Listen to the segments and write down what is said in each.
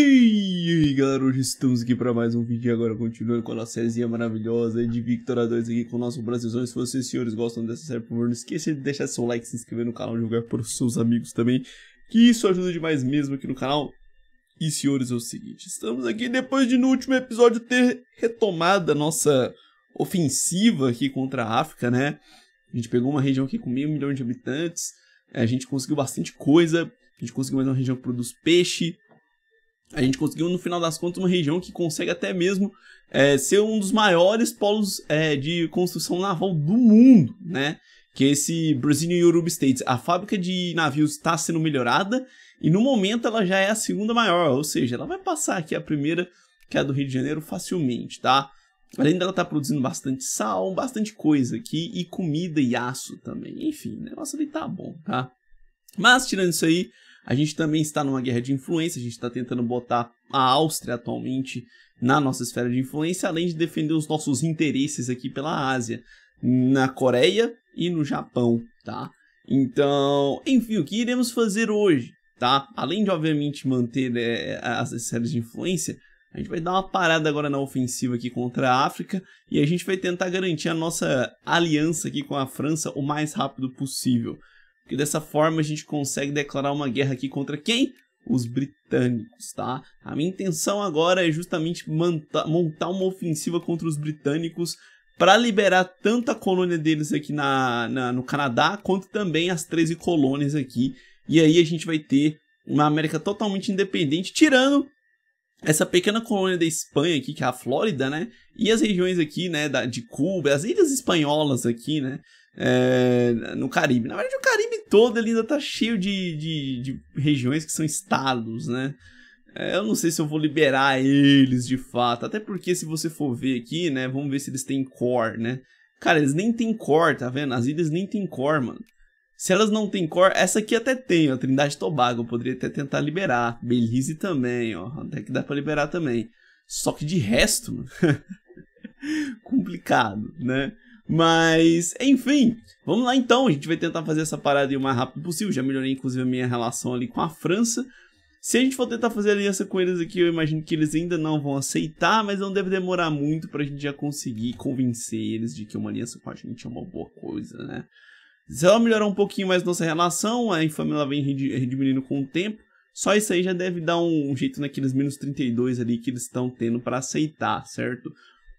E aí galera, hoje estamos aqui para mais um vídeo agora continuando com a nossa série maravilhosa de Victor 2 aqui com o nosso Brasilzão. Se vocês senhores gostam dessa série, por favor, não esqueça de deixar seu like, se inscrever no canal e jogar para os seus amigos também, que isso ajuda demais mesmo aqui no canal. E senhores, é o seguinte, estamos aqui depois de no último episódio ter retomado a nossa ofensiva aqui contra a África, né? A gente pegou uma região aqui com meio milhão de habitantes, a gente conseguiu bastante coisa, a gente conseguiu mais uma região que produz peixe, a gente conseguiu, no final das contas, uma região que consegue até mesmo é, ser um dos maiores polos é, de construção naval do mundo, né? Que é esse Brazilian Yoruba States. A fábrica de navios está sendo melhorada e no momento ela já é a segunda maior, ou seja, ela vai passar aqui a primeira, que é a do Rio de Janeiro, facilmente, tá? Além dela estar tá produzindo bastante sal, bastante coisa aqui, e comida e aço também. Enfim, o negócio ali tá bom, tá? Mas tirando isso aí, a gente também está numa guerra de influência, a gente está tentando botar a Áustria atualmente na nossa esfera de influência, além de defender os nossos interesses aqui pela Ásia, na Coreia e no Japão, tá? Então, enfim, o que iremos fazer hoje, tá? Além de, obviamente, manter é, as esferas de influência, a gente vai dar uma parada agora na ofensiva aqui contra a África e a gente vai tentar garantir a nossa aliança aqui com a França o mais rápido possível porque dessa forma a gente consegue declarar uma guerra aqui contra quem? Os britânicos, tá? A minha intenção agora é justamente montar uma ofensiva contra os britânicos para liberar tanto a colônia deles aqui na, na, no Canadá, quanto também as 13 colônias aqui. E aí a gente vai ter uma América totalmente independente, tirando essa pequena colônia da Espanha aqui, que é a Flórida, né? E as regiões aqui, né, da, de Cuba, as ilhas espanholas aqui, né? É, no Caribe. Na verdade, o Caribe todo ele ainda tá cheio de, de, de regiões que são estados, né? É, eu não sei se eu vou liberar eles de fato. Até porque se você for ver aqui, né? Vamos ver se eles têm core, né? Cara, eles nem têm core, tá vendo? As ilhas nem têm core, mano. Se elas não têm core, essa aqui até tem, ó. Trindade Tobago, eu poderia até tentar liberar. Belize também, ó. Até que dá pra liberar também. Só que de resto, mano. complicado, né? Mas, enfim, vamos lá então. A gente vai tentar fazer essa parada o mais rápido possível. Já melhorei, inclusive, a minha relação ali com a França. Se a gente for tentar fazer aliança com eles aqui, eu imagino que eles ainda não vão aceitar, mas não deve demorar muito pra gente já conseguir convencer eles de que uma aliança com a gente é uma boa coisa, né? Se ela melhorar um pouquinho mais nossa relação, a infâmia ela vem diminuindo com o tempo. Só isso aí já deve dar um, um jeito naqueles menos 32 ali que eles estão tendo para aceitar, certo?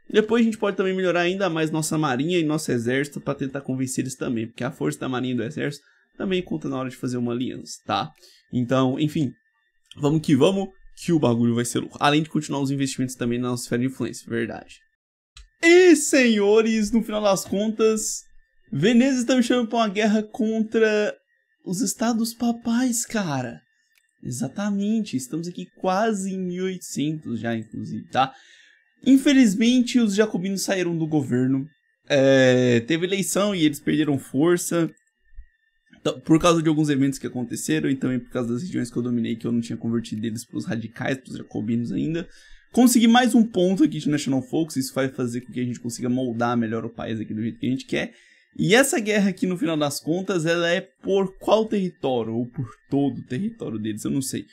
Depois a gente pode também melhorar ainda mais nossa marinha e nosso exército para tentar convencer eles também, porque a força da marinha e do exército também conta na hora de fazer uma aliança, tá? Então, enfim, vamos que vamos, que o bagulho vai ser louco. Além de continuar os investimentos também na nossa esfera de influência, verdade. E, senhores, no final das contas, Veneza está me chamando para uma guerra contra os estados papais, cara. Exatamente, estamos aqui quase em 1800 já, inclusive, tá? Infelizmente, os jacobinos saíram do governo. É, teve eleição e eles perderam força então, por causa de alguns eventos que aconteceram e também por causa das regiões que eu dominei, que eu não tinha convertido eles para os radicais, para os jacobinos ainda. Consegui mais um ponto aqui de National Focus, isso vai fazer com que a gente consiga moldar melhor o país aqui do jeito que a gente quer. E essa guerra aqui, no final das contas, ela é por qual território? Ou por todo o território deles, eu não sei.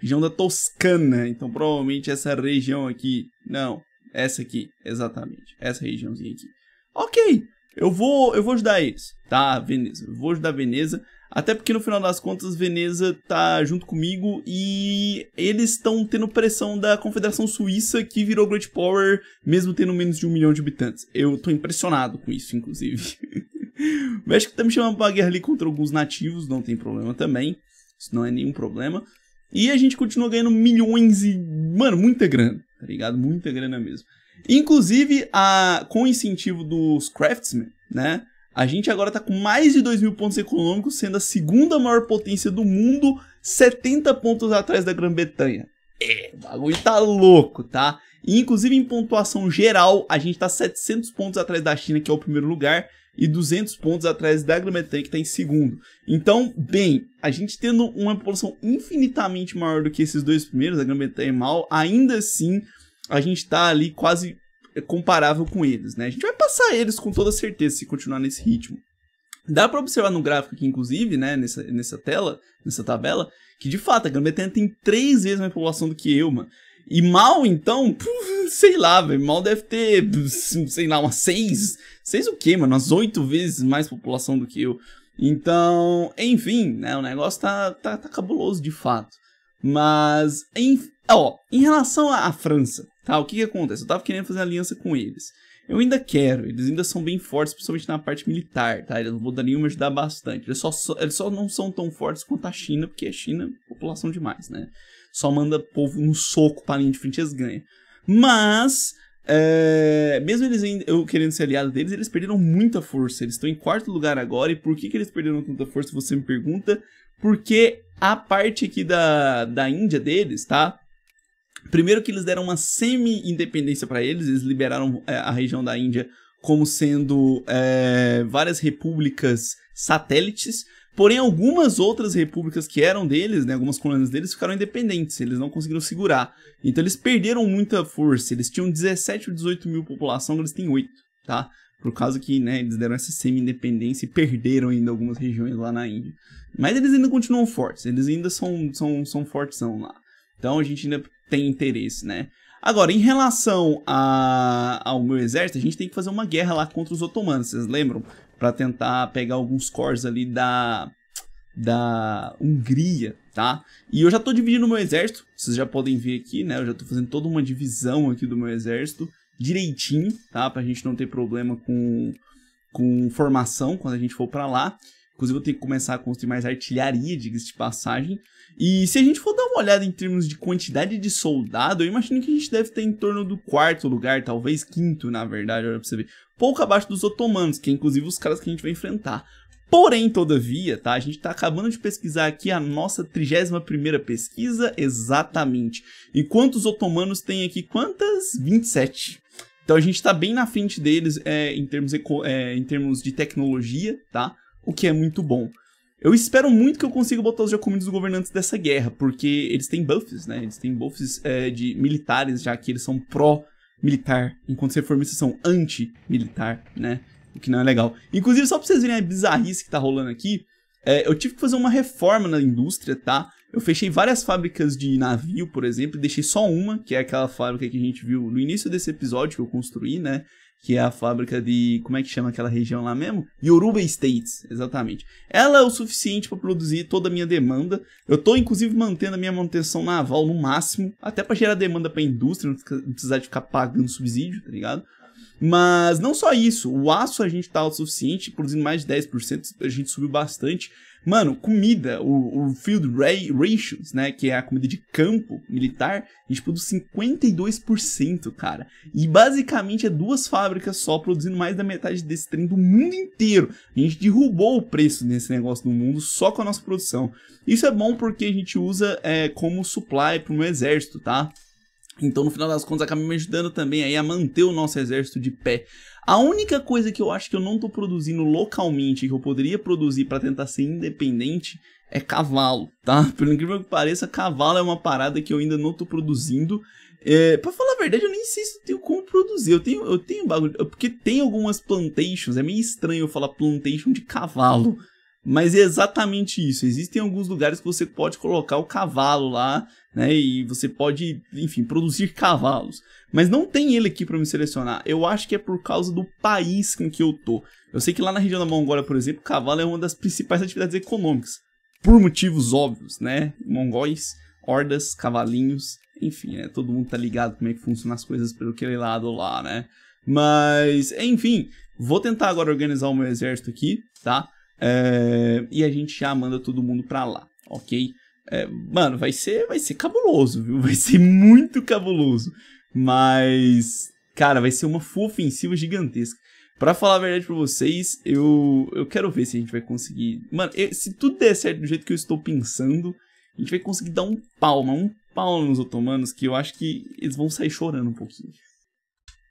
Região da Toscana, então provavelmente essa região aqui. Não, essa aqui, exatamente. Essa regiãozinha aqui. Ok, eu vou, eu vou ajudar eles, tá, Veneza? Eu vou ajudar a Veneza até porque no final das contas, Veneza tá junto comigo e eles estão tendo pressão da Confederação Suíça que virou Great Power, mesmo tendo menos de um milhão de habitantes. Eu tô impressionado com isso, inclusive. o México tá me chamando pra guerra ali contra alguns nativos, não tem problema também. Isso não é nenhum problema. E a gente continua ganhando milhões e. Mano, muita grana, tá ligado? Muita grana mesmo. Inclusive, a, com o incentivo dos craftsmen, né? A gente agora está com mais de 2 mil pontos econômicos, sendo a segunda maior potência do mundo, 70 pontos atrás da Grã-Bretanha. É, o bagulho tá louco, tá? E, inclusive em pontuação geral, a gente tá 700 pontos atrás da China, que é o primeiro lugar, e 200 pontos atrás da Grã-Bretanha, que tá em segundo. Então, bem, a gente tendo uma população infinitamente maior do que esses dois primeiros, a Grã-Bretanha e é Mal, ainda assim a gente tá ali quase é comparável com eles, né? A gente vai passar eles com toda certeza se continuar nesse ritmo. Dá para observar no gráfico aqui, inclusive, né, nessa, nessa tela, nessa tabela, que de fato a Grã-Bretanha tem três vezes mais população do que eu, mano. E mal, então, puf, sei lá, velho, mal deve ter, sei lá, umas seis, seis o quê, mano? Umas oito vezes mais população do que eu. Então, enfim, né, o negócio tá, tá, tá cabuloso de fato. Mas, em, ó, em relação à França, Tá, o que, que acontece? Eu tava querendo fazer aliança com eles. Eu ainda quero, eles ainda são bem fortes, principalmente na parte militar, tá? Eles dar nenhuma ajudar bastante. Eles só, eles só não são tão fortes quanto a China, porque a China população demais, né? Só manda povo no soco pra linha de frente e eles ganham. Mas, é, mesmo eles ainda, eu querendo ser aliado deles, eles perderam muita força. Eles estão em quarto lugar agora. E por que, que eles perderam tanta força, você me pergunta? Porque a parte aqui da, da Índia deles, tá? Primeiro que eles deram uma semi-independência para eles, eles liberaram é, a região da Índia como sendo é, várias repúblicas satélites, porém algumas outras repúblicas que eram deles, né, algumas colônias deles, ficaram independentes, eles não conseguiram segurar. Então eles perderam muita força, eles tinham 17 ou 18 mil população, eles têm 8, tá? Por causa que, né, eles deram essa semi-independência e perderam ainda algumas regiões lá na Índia. Mas eles ainda continuam fortes, eles ainda são, são, são fortes lá. Então a gente ainda tem interesse, né? Agora, em relação a, ao meu exército, a gente tem que fazer uma guerra lá contra os otomanos, vocês lembram? Para tentar pegar alguns cores ali da, da Hungria, tá? E eu já tô dividindo o meu exército, vocês já podem ver aqui, né? Eu já tô fazendo toda uma divisão aqui do meu exército, direitinho, tá? Pra gente não ter problema com, com formação quando a gente for pra lá. Inclusive eu tenho que começar a construir mais artilharia, diga-se de passagem. E se a gente for dar uma olhada em termos de quantidade de soldado, eu imagino que a gente deve ter em torno do quarto lugar, talvez quinto, na verdade, olha pra você ver. Pouco abaixo dos otomanos, que é inclusive os caras que a gente vai enfrentar. Porém, todavia, tá? A gente tá acabando de pesquisar aqui a nossa 31ª pesquisa, exatamente. E quantos otomanos tem aqui? Quantas? 27. Então a gente está bem na frente deles é, em, termos é, em termos de tecnologia, tá? O que é muito bom. Eu espero muito que eu consiga botar os Jacominos governantes dessa guerra, porque eles têm buffs, né? Eles têm buffs é, de militares, já que eles são pró-militar, enquanto os reformistas são anti-militar, né? O que não é legal. Inclusive, só pra vocês verem a bizarrice que tá rolando aqui, é, eu tive que fazer uma reforma na indústria, tá? Eu fechei várias fábricas de navio, por exemplo, e deixei só uma, que é aquela fábrica que a gente viu no início desse episódio que eu construí, né? que é a fábrica de. Como é que chama aquela região lá mesmo? Yoruba States, exatamente. Ela é o suficiente para produzir toda a minha demanda. Eu estou, inclusive, mantendo a minha manutenção naval no máximo, até para gerar demanda para a indústria, não precisar de ficar pagando subsídio, tá ligado? Mas não só isso, o aço a gente está o suficiente, produzindo mais de 10%, a gente subiu bastante. Mano, comida, o, o Field Ratios, né, que é a comida de campo militar, a gente produz 52%, cara. E basicamente é duas fábricas só produzindo mais da metade desse trem do mundo inteiro. A gente derrubou o preço desse negócio do mundo só com a nossa produção. Isso é bom porque a gente usa é, como supply para o meu exército, tá? Então, no final das contas, acaba me ajudando também aí a manter o nosso exército de pé. A única coisa que eu acho que eu não tô produzindo localmente, que eu poderia produzir para tentar ser independente, é cavalo, tá? Pelo incrível que pareça, cavalo é uma parada que eu ainda não tô produzindo. É, pra falar a verdade, eu nem sei se eu tenho como produzir. Eu tenho, eu tenho bagulho. É porque tem algumas plantations, é meio estranho eu falar plantation de cavalo. Mas é exatamente isso. Existem alguns lugares que você pode colocar o cavalo lá né? E você pode, enfim, produzir cavalos. Mas não tem ele aqui para me selecionar. Eu acho que é por causa do país com que eu tô. Eu sei que lá na região da Mongólia, por exemplo, cavalo é uma das principais atividades econômicas. Por motivos óbvios, né? Mongóis, hordas, cavalinhos, enfim, né? Todo mundo tá ligado como é que funcionam as coisas pelo aquele lado lá, né? Mas, enfim, vou tentar agora organizar o meu exército aqui, tá? É... E a gente já manda todo mundo pra lá, ok? É, mano, vai ser, vai ser cabuloso, viu? Vai ser muito cabuloso. Mas, cara, vai ser uma full ofensiva gigantesca. Pra falar a verdade pra vocês, eu, eu quero ver se a gente vai conseguir. Mano, eu, se tudo der certo do jeito que eu estou pensando, a gente vai conseguir dar um palma, um pau nos otomanos, que eu acho que eles vão sair chorando um pouquinho.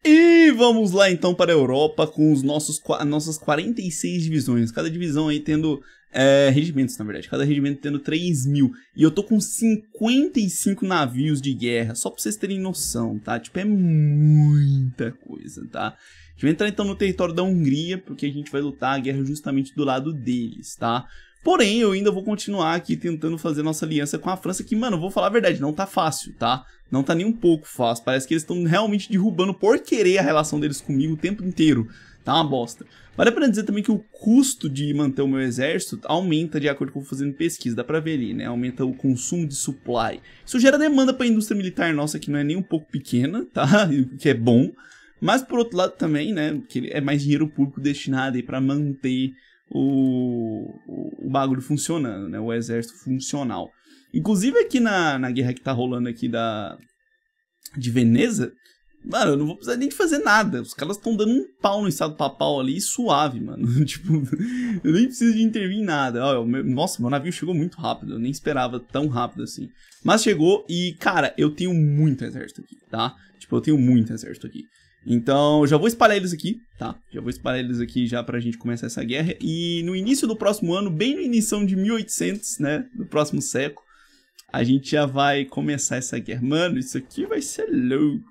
E vamos lá então para a Europa com os nossos nossas 46 divisões, cada divisão aí tendo é, regimentos, na verdade. Cada regimento tendo 3 mil. E eu tô com 55 navios de guerra, só pra vocês terem noção, tá? Tipo, é muita coisa, tá? A gente vai entrar então no território da Hungria, porque a gente vai lutar a guerra justamente do lado deles, tá? Porém, eu ainda vou continuar aqui tentando fazer nossa aliança com a França, que, mano, vou falar a verdade, não tá fácil, tá? Não tá nem um pouco fácil. Parece que eles estão realmente derrubando por querer a relação deles comigo o tempo inteiro tá uma bosta. Vale a pena dizer também que o custo de manter o meu exército aumenta de acordo com o fazendo pesquisa, dá pra ver ali, né? Aumenta o consumo de supply. Isso gera demanda pra indústria militar nossa, que não é nem um pouco pequena, tá? O que é bom. Mas por outro lado também, né? Que é mais dinheiro público destinado aí pra manter o, o, o bagulho funcionando, né? O exército funcional. Inclusive aqui na, na guerra que tá rolando aqui da, de Veneza, Mano, eu não vou precisar nem de fazer nada. Os caras estão dando um pau no estado papal ali suave, mano. tipo, eu nem preciso de intervir em nada. Ó, meu, nossa, meu navio chegou muito rápido. Eu nem esperava tão rápido assim. Mas chegou e, cara, eu tenho muito exército aqui, tá? Tipo, eu tenho muito exército aqui. Então, já vou espalhar eles aqui, tá? Já vou espalhar eles aqui já pra gente começar essa guerra. E no início do próximo ano, bem no início de 1800, né? Do próximo século, a gente já vai começar essa guerra. Mano, isso aqui vai ser louco.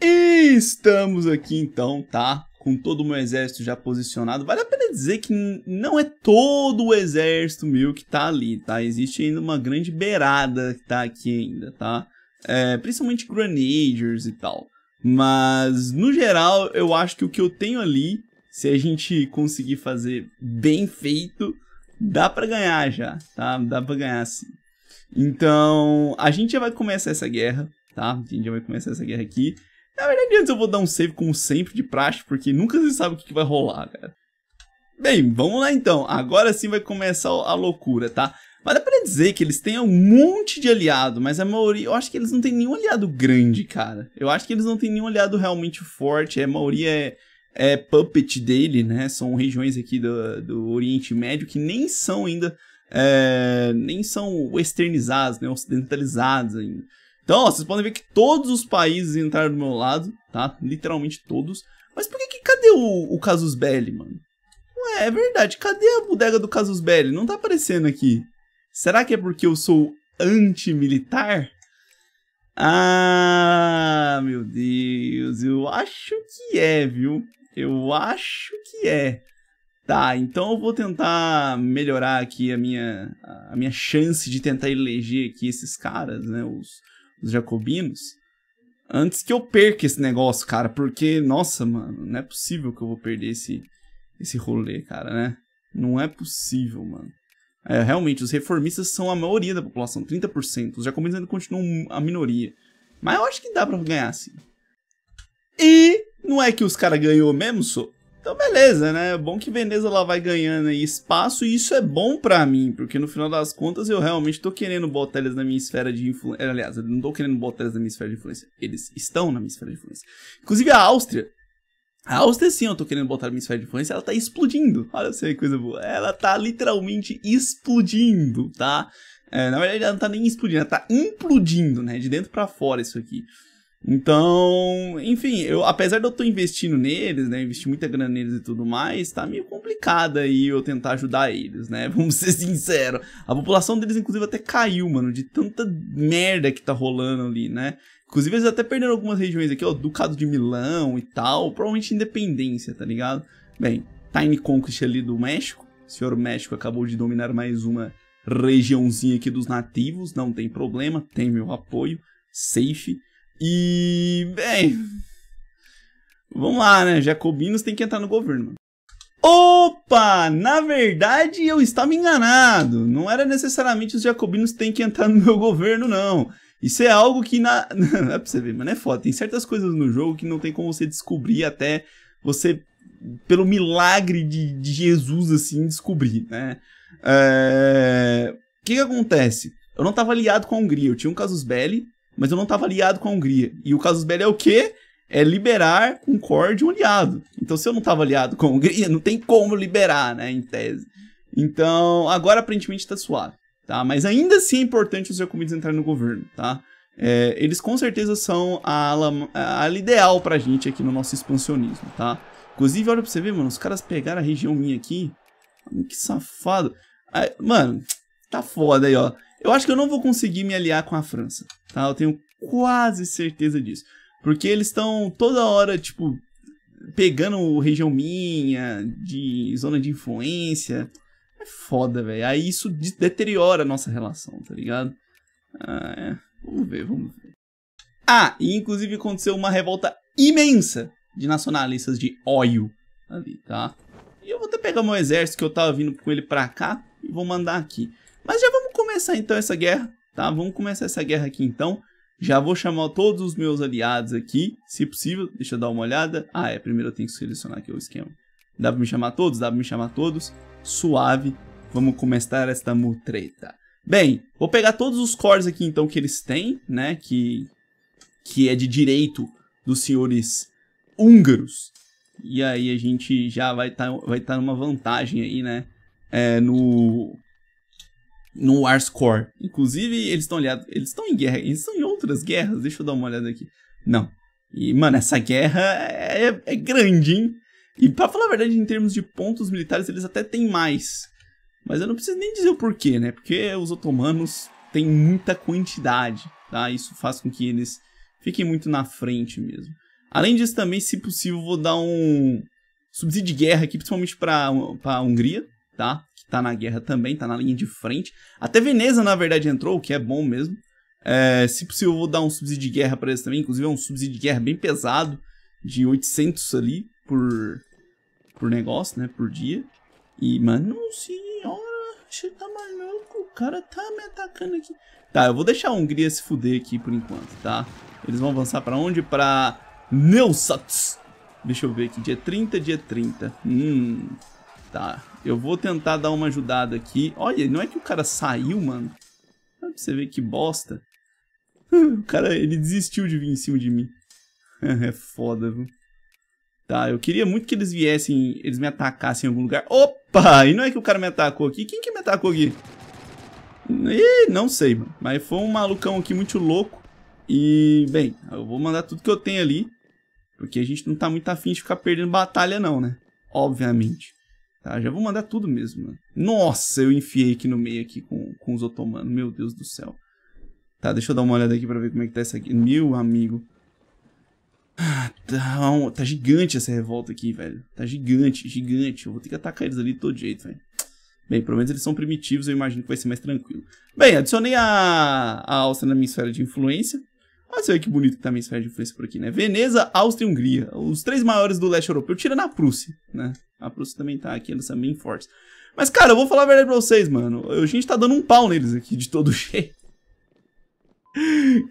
E estamos aqui então, tá? Com todo o meu exército já posicionado. Vale a pena dizer que não é todo o exército meu que tá ali, tá? Existe ainda uma grande beirada que tá aqui ainda, tá? É, principalmente Grenadiers e tal. Mas, no geral, eu acho que o que eu tenho ali, se a gente conseguir fazer bem feito, dá pra ganhar já, tá? Dá pra ganhar sim. Então, a gente já vai começar essa guerra, tá? A gente já vai começar essa guerra aqui. Na verdade, antes eu vou dar um save como sempre de praxe, porque nunca se sabe o que, vai rolar, cara. Né? Bem, vamos lá então. Agora sim vai começar a loucura, tá? Mas dá pra dizer que eles têm um monte de aliado, mas a maioria... Eu acho que eles não têm nenhum aliado grande, cara. Eu acho que eles não têm nenhum aliado realmente forte. A maioria é, é puppet dele, né? São regiões aqui do, do Oriente Médio que nem são ainda... É, nem são westernizadas, né? Ocidentalizadas ainda. Então, ó, vocês podem ver que todos os países entraram do meu lado, tá? Literalmente todos. Mas por que, que cadê o, o Casus Belli, mano? Ué, é verdade, cadê a bodega do Casus Belli? Não tá aparecendo aqui. Será que é porque eu sou antimilitar? Ah, meu Deus, eu acho que é, viu? Eu acho que é. Tá, então eu vou tentar melhorar aqui a minha, a minha chance de tentar eleger aqui esses caras, né? Os, os jacobinos, antes que eu perca esse negócio, cara, porque, nossa, mano, não é possível que eu vou perder esse, esse rolê, cara, né? Não é possível, mano. É, realmente, os reformistas são a maioria da população, 30%. Os jacobinos ainda continuam a minoria. Mas eu acho que dá pra ganhar, sim. E não é que os caras ganhou mesmo, só? Então beleza, né? É bom que Veneza lá vai ganhando espaço e isso é bom para mim, porque no final das contas eu realmente tô querendo botar eles na minha esfera de influência. Eh, aliás, eu não tô querendo botar eles na minha esfera de influência. Eles estão na minha esfera de influência. Inclusive a Áustria a Áustria, sim, eu tô querendo botar na minha esfera de influência, ela tá explodindo. Olha só que coisa boa. Ela tá literalmente explodindo, tá? É, na verdade, ela não tá nem explodindo, ela tá implodindo, né? De dentro para fora isso aqui. Então, enfim, eu, apesar de eu estar investindo neles, né, investir muita grana neles e tudo mais, tá meio complicado aí eu tentar ajudar eles, né, vamos ser sinceros. A população deles, inclusive, até caiu, mano, de tanta merda que tá rolando ali, né. Inclusive, eles até perderam algumas regiões aqui, ó, Ducado de Milão e tal, provavelmente Independência, tá ligado? Bem, Tiny Conquest ali do México, o senhor México acabou de dominar mais uma regiãozinha aqui dos nativos, não tem problema, tem meu apoio, safe. E, bem, vamos lá, né? Jacobinos tem que entrar no governo. Opa! Na verdade, eu estava enganado. Não era necessariamente os jacobinos têm que entrar no meu governo, não. Isso é algo que na. Não é pra você ver, mano, é foda. Tem certas coisas no jogo que não tem como você descobrir até você, pelo milagre de, de Jesus, assim, descobrir, né? É... O que, que acontece? Eu não estava aliado com a Hungria, eu tinha um casus belli mas eu não estava aliado com a Hungria. E o casus belli é o quê? É liberar com concorde um aliado. Então, se eu não estava aliado com a Hungria, não tem como liberar, né, em tese. Então, agora aparentemente está suave, tá? Mas ainda assim é importante os recomendos entrarem no governo, tá? É, eles com certeza são a ala, a ala ideal pra gente aqui no nosso expansionismo, tá? Inclusive, olha pra você ver, mano, os caras pegaram a região minha aqui. Que safado. mano, tá foda aí, ó. Eu acho que eu não vou conseguir me aliar com a França, tá? Eu tenho quase certeza disso. Porque eles estão toda hora, tipo, pegando região minha, de zona de influência. É foda, velho. Aí isso deteriora a nossa relação, tá ligado? Ah, é. Vamos ver, vamos ver. Ah, e inclusive aconteceu uma revolta imensa de nacionalistas de óleo ali, tá? E eu vou até pegar meu exército que eu tava vindo com ele pra cá e vou mandar aqui. Mas já vamos começar então essa guerra, tá? Vamos começar essa guerra aqui então. Já vou chamar todos os meus aliados aqui, se possível. Deixa eu dar uma olhada. Ah, é, primeiro eu tenho que selecionar aqui o esquema. Dá pra me chamar todos? Dá pra me chamar todos. Suave. Vamos começar esta mutreta. Bem, vou pegar todos os cores aqui então que eles têm, né? Que, que é de direito dos senhores húngaros. E aí a gente já vai estar tá, vai tá numa vantagem aí, né? É, no, no Ars Core. Inclusive, eles estão aliados. Eles estão em guerra. Eles estão em outras guerras. Deixa eu dar uma olhada aqui. Não. E, mano, essa guerra é, é grande, hein? E pra falar a verdade, em termos de pontos militares, eles até têm mais. Mas eu não preciso nem dizer o porquê, né? Porque os otomanos têm muita quantidade, tá? Isso faz com que eles fiquem muito na frente mesmo. Além disso, também, se possível, vou dar um subsídio de guerra aqui, principalmente pra, pra Hungria, tá? tá na guerra também, tá na linha de frente. Até Veneza, na verdade, entrou, o que é bom mesmo. É, se possível, vou dar um subsídio de guerra para eles também. Inclusive, é um subsídio de guerra bem pesado, de 800 ali por, por negócio, né? Por dia. E, mano, senhora, você tá maluco? O cara tá me atacando aqui. Tá, eu vou deixar a Hungria se fuder aqui por enquanto, tá? Eles vão avançar pra onde? Pra Neusatz. Deixa eu ver aqui, dia 30, dia 30. Hum, tá. Eu vou tentar dar uma ajudada aqui. Olha, não é que o cara saiu, mano. Pra você ver que bosta. o cara, ele desistiu de vir em cima de mim. é foda, viu? Tá, eu queria muito que eles viessem, eles me atacassem em algum lugar. Opa! E não é que o cara me atacou aqui? Quem que me atacou aqui? Ih, não sei, mano. Mas foi um malucão aqui muito louco. E, bem, eu vou mandar tudo que eu tenho ali. Porque a gente não tá muito afim de ficar perdendo batalha não, né? Obviamente. Tá, já vou mandar tudo mesmo. Mano. Nossa, eu enfiei aqui no meio aqui com, com os otomanos. Meu Deus do céu. Tá, deixa eu dar uma olhada aqui pra ver como é que tá isso aqui. Meu amigo. Ah, tá, um, tá gigante essa revolta aqui, velho. Tá gigante, gigante. Eu vou ter que atacar eles ali de todo jeito, velho. Bem, pelo menos eles são primitivos, eu imagino que vai ser mais tranquilo. Bem, adicionei a, a Áustria na minha esfera de influência. Olha só que bonito que tá a mensagem de influência por aqui, né? Veneza, Áustria e Hungria. Os três maiores do leste europeu. Tira na Prússia, né? A Prússia também tá aqui, nessa bem forte. Mas, cara, eu vou falar a verdade pra vocês, mano. A gente tá dando um pau neles aqui, de todo jeito.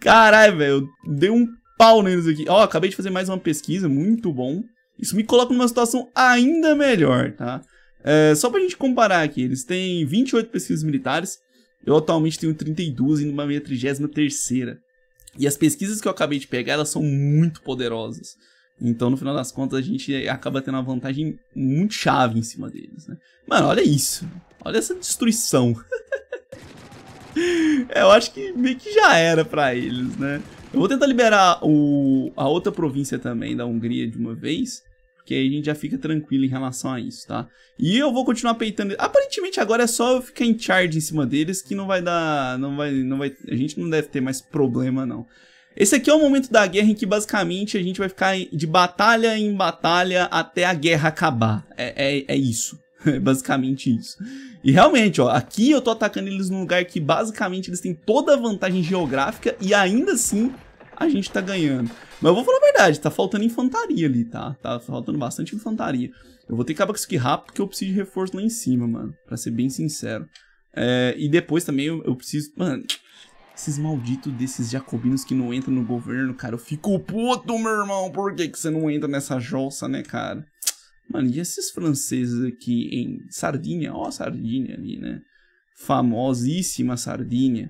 Caralho, velho. Dei um pau neles aqui. Ó, acabei de fazer mais uma pesquisa, muito bom. Isso me coloca numa situação ainda melhor, tá? É, só pra gente comparar aqui, eles têm 28 pesquisas militares. Eu atualmente tenho 32, indo pra minha 33 e as pesquisas que eu acabei de pegar, elas são muito poderosas. Então, no final das contas, a gente acaba tendo uma vantagem muito chave em cima deles, né? Mano, olha isso. Olha essa destruição. é, eu acho que meio que já era pra eles, né? Eu vou tentar liberar o, a outra província também da Hungria de uma vez que aí a gente já fica tranquilo em relação a isso, tá? E eu vou continuar peitando. Aparentemente agora é só eu ficar em charge em cima deles que não vai dar, não vai, não vai, a gente não deve ter mais problema não. Esse aqui é o momento da guerra em que basicamente a gente vai ficar de batalha em batalha até a guerra acabar. É, é, é isso. É basicamente isso. E realmente, ó, aqui eu tô atacando eles num lugar que basicamente eles têm toda a vantagem geográfica e ainda assim a gente tá ganhando. Mas eu vou falar a verdade, tá faltando infantaria ali, tá? Tá faltando bastante infantaria. Eu vou ter que acabar com isso aqui rápido porque eu preciso de reforço lá em cima, mano. Pra ser bem sincero. É, e depois também eu, eu preciso... Mano, esses malditos desses jacobinos que não entram no governo, cara. Eu fico puto, meu irmão. Por que, que você não entra nessa jossa, né, cara? Mano, e esses franceses aqui em Sardinha? Ó, Sardinha ali, né? Famosíssima Sardinha.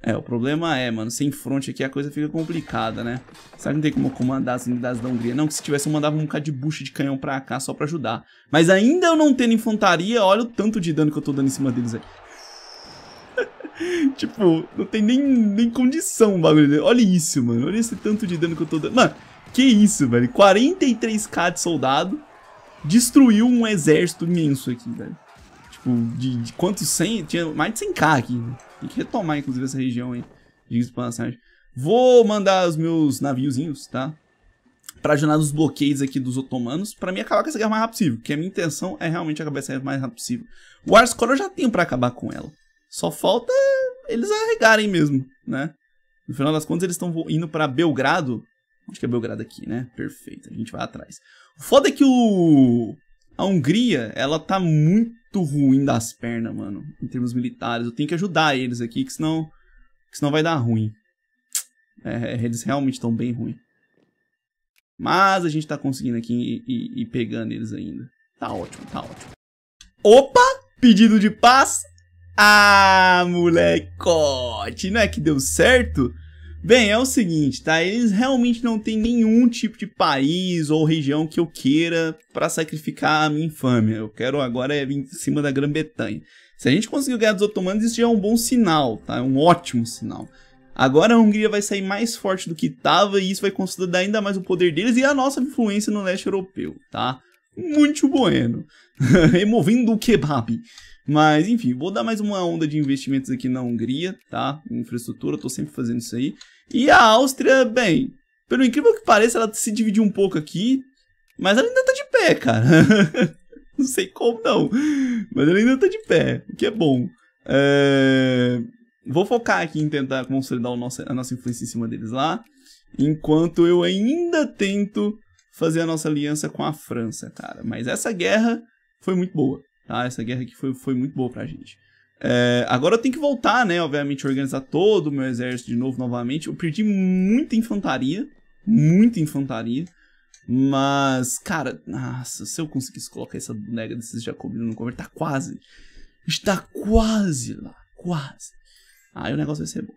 É, o problema é, mano, sem fronte aqui a coisa fica complicada, né? Será que não tem como comandar as unidades da Hungria? Não, que se tivesse eu mandava um bocado de bucha de canhão pra cá só pra ajudar. Mas ainda eu não tendo infantaria, olha o tanto de dano que eu tô dando em cima deles aqui tipo, não tem nem, nem condição o bagulho dele. Olha isso, mano, olha esse tanto de dano que eu tô dando. Mano, que isso, velho, 43k de soldado destruiu um exército imenso aqui, velho tipo, de, de quantos 100, tinha mais de 100k aqui. Tem que retomar, inclusive, essa região aí, de passagem. Vou mandar os meus naviozinhos, tá? Pra ajudar nos bloqueios aqui dos otomanos, pra mim acabar com essa guerra o mais rápido possível, que a minha intenção é realmente acabar essa guerra o mais rápido possível. O Warscore eu já tenho pra acabar com ela, só falta eles arregarem mesmo, né? No final das contas, eles estão indo pra Belgrado, Onde que é Belgrado aqui, né? Perfeito, a gente vai atrás. O foda é que o a Hungria, ela tá muito ruim das pernas, mano, em termos militares. Eu tenho que ajudar eles aqui, que senão, que senão vai dar ruim. É, é eles realmente estão bem ruim. Mas a gente tá conseguindo aqui e, pegando eles ainda. Tá ótimo, tá ótimo. Opa! Pedido de paz. Ah, molecote! Não é que deu certo? Bem, é o seguinte, tá? Eles realmente não têm nenhum tipo de país ou região que eu queira para sacrificar a minha infâmia. Eu quero agora é vir em cima da Grã-Bretanha. Se a gente conseguir ganhar dos otomanos, isso já é um bom sinal, tá? É um ótimo sinal. Agora a Hungria vai sair mais forte do que estava e isso vai consolidar ainda mais o poder deles e a nossa influência no leste europeu, tá? muito bueno. Removendo o kebab. Mas, enfim, vou dar mais uma onda de investimentos aqui na Hungria, tá? infraestrutura, tô sempre fazendo isso aí. E a Áustria, bem, pelo incrível que pareça, ela se dividiu um pouco aqui, mas ela ainda tá de pé, cara. não sei como não, mas ela ainda tá de pé, o que é bom. É... Vou focar aqui em tentar consolidar nosso, a nossa influência em cima deles lá, enquanto eu ainda tento fazer a nossa aliança com a França, cara. Mas essa guerra foi muito boa, tá? Essa guerra aqui foi, foi muito boa pra gente. É, agora eu tenho que voltar, né? Obviamente, organizar todo o meu exército de novo, novamente. Eu perdi muita infantaria, muita infantaria. Mas, cara, nossa, se eu conseguisse colocar essa bonega desses jacobinos no cover, tá quase. Está quase lá, quase. Aí o negócio vai ser bom.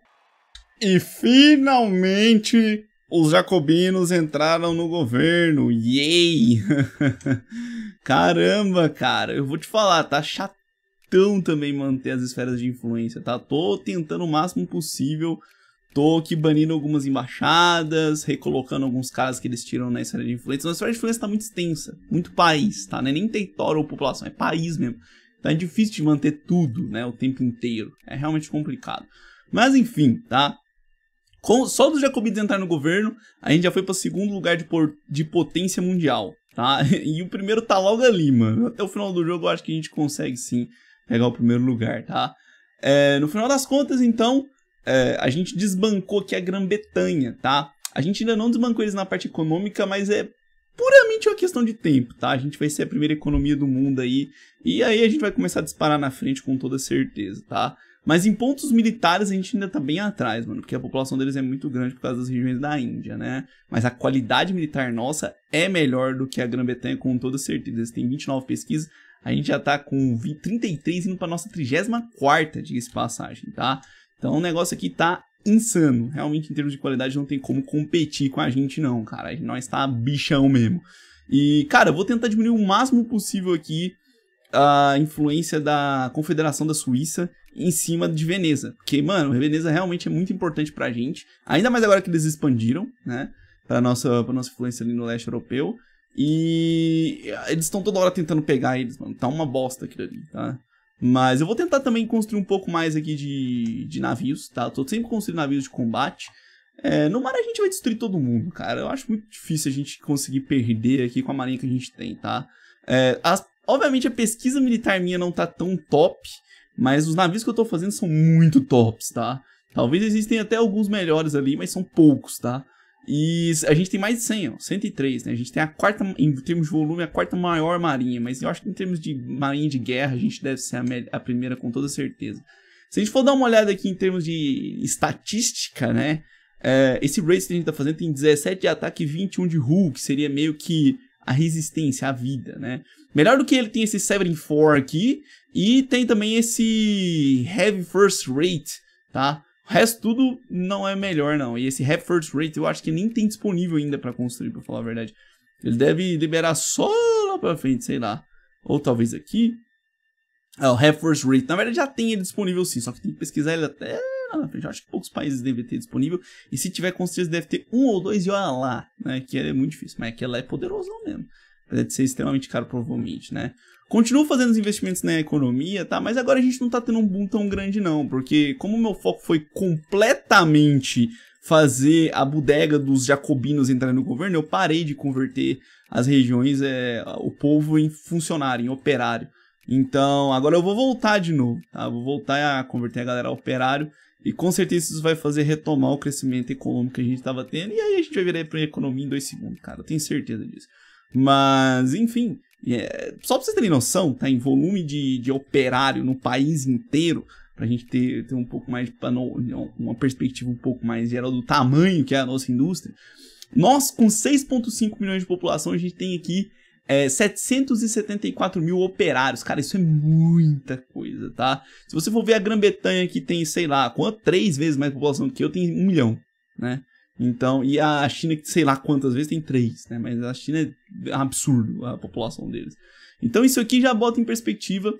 E finalmente os jacobinos entraram no governo. Yay! Caramba, cara, eu vou te falar, tá chatão também manter as esferas de influência, tá? Tô tentando o máximo possível. Tô aqui banindo algumas embaixadas, recolocando alguns caras que eles tiram na esfera de influência. Mas a esfera de influência tá muito extensa, muito país, tá? Não é nem território ou população, é país mesmo. Tá difícil de manter tudo, né, o tempo inteiro. É realmente complicado. Mas enfim, tá? Com, só dos Jacobinos entrar no governo, a gente já foi para o segundo lugar de, por, de potência mundial, tá? E o primeiro tá logo ali, mano. Até o final do jogo eu acho que a gente consegue sim pegar o primeiro lugar, tá? É, no final das contas, então, é, a gente desbancou aqui a Grã-Bretanha, tá? A gente ainda não desbancou eles na parte econômica, mas é puramente uma questão de tempo, tá? A gente vai ser a primeira economia do mundo aí, e aí a gente vai começar a disparar na frente com toda certeza, tá? Mas em pontos militares a gente ainda tá bem atrás, mano, porque a população deles é muito grande por causa das regiões da Índia, né? Mas a qualidade militar nossa é melhor do que a Grã-Bretanha, com toda certeza. Eles têm 29 pesquisas, a gente já tá com 20, 33 indo pra nossa 34, diga-se passagem, tá? Então o negócio aqui tá insano. Realmente, em termos de qualidade, não tem como competir com a gente, não, cara. Nós tá bichão mesmo. E, cara, eu vou tentar diminuir o máximo possível aqui a influência da Confederação da Suíça em cima de Veneza. Porque, mano, Veneza realmente é muito importante pra gente. Ainda mais agora que eles expandiram, né? Pra nossa, pra nossa influência ali no leste europeu. E eles estão toda hora tentando pegar eles, mano. Tá uma bosta aquilo ali, tá? Mas eu vou tentar também construir um pouco mais aqui de, de navios, tá? Eu tô sempre construindo navios de combate. É, no mar a gente vai destruir todo mundo, cara. Eu acho muito difícil a gente conseguir perder aqui com a marinha que a gente tem, tá? É, as, obviamente a pesquisa militar minha não tá tão top, mas os navios que eu tô fazendo são muito tops, tá? Talvez existem até alguns melhores ali, mas são poucos, tá? E a gente tem mais de 100, ó, 103, né? A gente tem a quarta, em termos de volume, a quarta maior marinha, mas eu acho que em termos de marinha de guerra, a gente deve ser a, a primeira com toda certeza. Se a gente for dar uma olhada aqui em termos de estatística, né? É, esse race que a gente tá fazendo tem 17 de ataque e 21 de hull, que seria meio que a resistência, a vida, né? Melhor do que ele tem esse 74 aqui e tem também esse Heavy First Rate, tá? O resto tudo não é melhor não. E esse Heavy First Rate eu acho que nem tem disponível ainda para construir, para falar a verdade. Ele deve liberar só lá para frente, sei lá. Ou talvez aqui. É, o Heavy First Rate. Na verdade já tem ele disponível sim, só que tem que pesquisar ele até na frente. Eu acho que poucos países devem ter disponível. E se tiver, com certeza deve ter um ou dois e olha lá, né? Que é muito difícil, mas é que ela é poderosa mesmo. Apesar de ser extremamente caro, provavelmente, né? Continuo fazendo os investimentos na economia, tá? Mas agora a gente não tá tendo um boom tão grande, não. Porque como meu foco foi completamente fazer a bodega dos jacobinos entrar no governo, eu parei de converter as regiões, é, o povo em funcionário, em operário. Então, agora eu vou voltar de novo, tá? Vou voltar a converter a galera a operário e com certeza isso vai fazer retomar o crescimento econômico que a gente estava tendo. E aí a gente vai virar para a economia em dois segundos, cara. Eu tenho certeza disso. Mas, enfim, é, só para vocês terem noção, tá? Em volume de, de operário no país inteiro, para a gente ter, ter um pouco mais de uma perspectiva um pouco mais geral do tamanho que é a nossa indústria. Nós, com 6,5 milhões de população, a gente tem aqui é, 774 mil operários. Cara, isso é muita coisa, tá? Se você for ver a Grã-Bretanha, que tem, sei lá, quanto, três vezes mais população do que eu, tem um milhão, né? Então, e a China, que sei lá quantas vezes, tem três, né? Mas a China é absurdo a população deles. Então, isso aqui já bota em perspectiva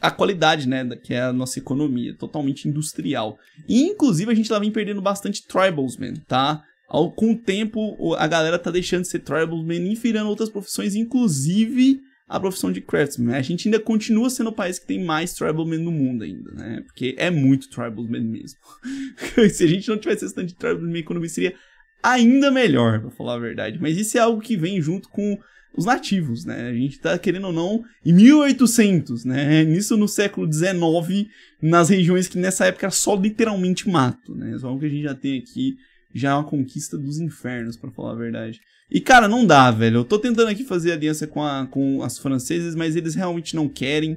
a qualidade, né, que é a nossa economia, totalmente industrial. E, inclusive, a gente lá vem perdendo bastante tribals, man, tá? Ao, com o tempo, a galera tá deixando de ser tribesman e virando outras profissões, inclusive a profissão de craftsman. A gente ainda continua sendo o país que tem mais tribesmen no mundo ainda, né? Porque é muito tribesman mesmo. Se a gente não tivesse esse tanto de tribesman, a economia seria ainda melhor, pra falar a verdade. Mas isso é algo que vem junto com os nativos, né? A gente tá querendo ou não em 1800, né? Nisso no século 19, nas regiões que nessa época era só literalmente mato, né? Só o que a gente já tem aqui já é uma conquista dos infernos, para falar a verdade. E, cara, não dá, velho. Eu tô tentando aqui fazer aliança com, a, com as franceses, mas eles realmente não querem.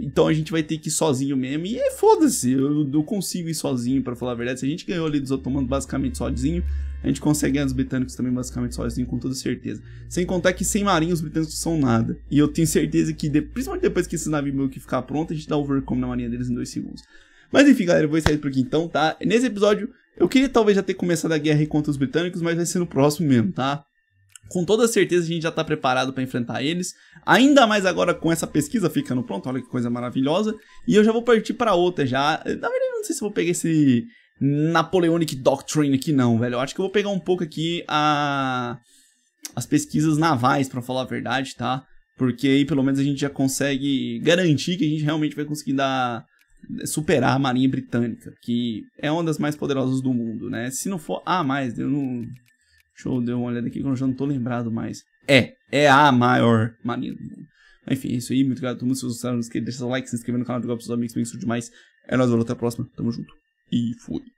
Então a gente vai ter que ir sozinho mesmo. E é foda-se, eu, eu, consigo ir sozinho, para falar a verdade. Se a gente ganhou ali dos otomanos basicamente sozinho, a gente consegue ganhar dos britânicos também basicamente sozinho, com toda certeza. Sem contar que sem marinha os britânicos são nada. E eu tenho certeza que, de, principalmente depois que esse navio meu que ficar pronto, a gente dá overcome na marinha deles em dois segundos. Mas enfim, galera, eu vou sair por aqui então, tá? Nesse episódio eu queria talvez já ter começado a guerra contra os britânicos, mas vai ser no próximo mesmo, tá? Com toda certeza a gente já está preparado para enfrentar eles. Ainda mais agora com essa pesquisa ficando pronta, olha que coisa maravilhosa. E eu já vou partir para outra já. Na verdade, não sei se vou pegar esse Napoleonic Doctrine aqui não, velho. Eu acho que eu vou pegar um pouco aqui a... as pesquisas navais, para falar a verdade, tá? Porque aí pelo menos a gente já consegue garantir que a gente realmente vai conseguir dar superar a Marinha Britânica, que é uma das mais poderosas do mundo, né? Se não for a mais, eu não. Deixa eu dar uma olhada aqui que eu já não tô lembrado mais. É, é a maior Marinha do mundo. Enfim, é isso aí. Muito obrigado a todo mundo se gostaram. Não esqueça de deixar seu like, se inscrever no canal do Golpe dos Amigos, bem demais. É nóis, valeu, até a próxima. Tamo junto. E fui.